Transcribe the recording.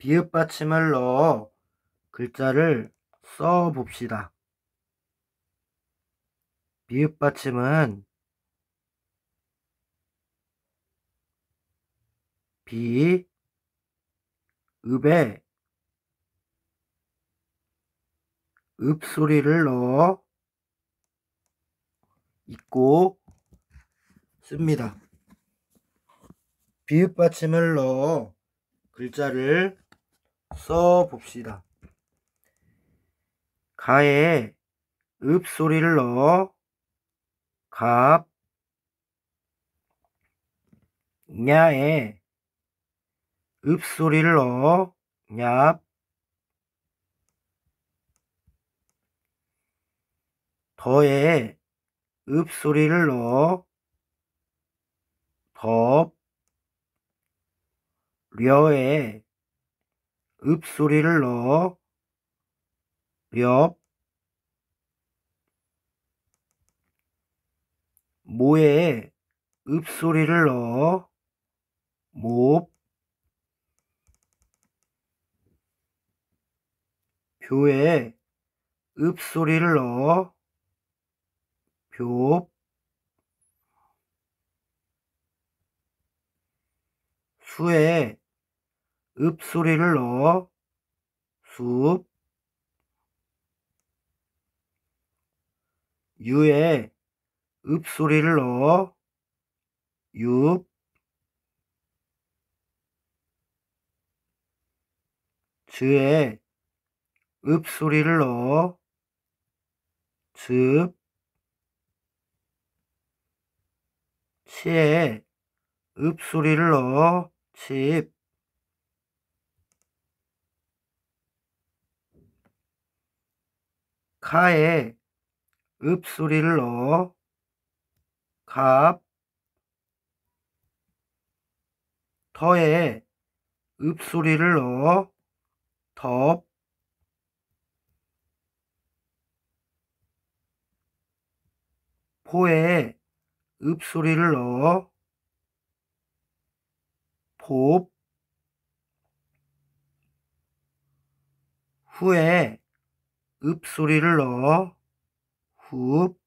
비읍 받침을 넣어 글자를 써 봅시다. 비읍 받침은 비, 읍에 읍 소리를 넣어 있고 씁니다. 비읍 받침을 넣어 글자를 써 봅시다. 가에 읍 소리를 넣어 갑 냐에 읍 소리를 넣어 얍 더에 읍 소리를 넣어 덥 려에 읍소리를 넣어 엽 모에 읍소리를 넣어 몹 교에 읍소리를 넣어 교 수에 읍소리를 넣어 숲 유에 읍소리를 넣어 육 즈에 읍소리를 넣어 즙 치에 읍소리를 넣어 칩 가에 읍소리를 넣어 갑더에 읍소리를 넣어 덥 포에 읍소리를 넣어 곱 후에 읍소리를 넣어 훅